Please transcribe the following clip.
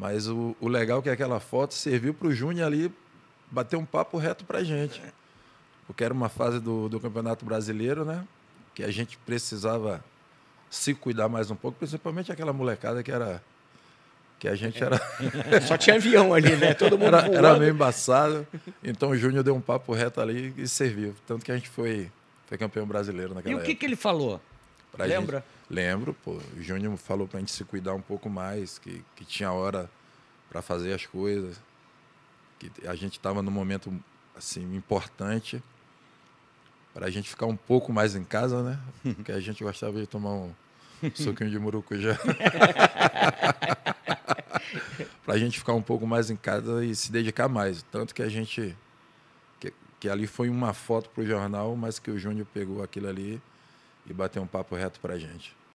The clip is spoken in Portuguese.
Mas o, o legal é que aquela foto serviu para o Júnior ali bater um papo reto para gente. Porque era uma fase do, do Campeonato Brasileiro, né? Que a gente precisava se cuidar mais um pouco, principalmente aquela molecada que era que a gente era. Só tinha avião ali, né? Todo mundo. Era, era, meio embaçado. Então o Júnior deu um papo reto ali e serviu. Tanto que a gente foi, foi campeão brasileiro naquela E o que, época. que ele falou? Pra Lembra? Gente, Lembro, pô, o Júnior falou pra gente se cuidar um pouco mais, que, que tinha hora para fazer as coisas, que a gente estava num momento assim importante para a gente ficar um pouco mais em casa, né? Porque a gente gostava de tomar um suquinho de murucujá. para a gente ficar um pouco mais em casa e se dedicar mais, tanto que a gente que, que ali foi uma foto pro jornal, mas que o Júnior pegou aquilo ali e bater um papo reto para a gente.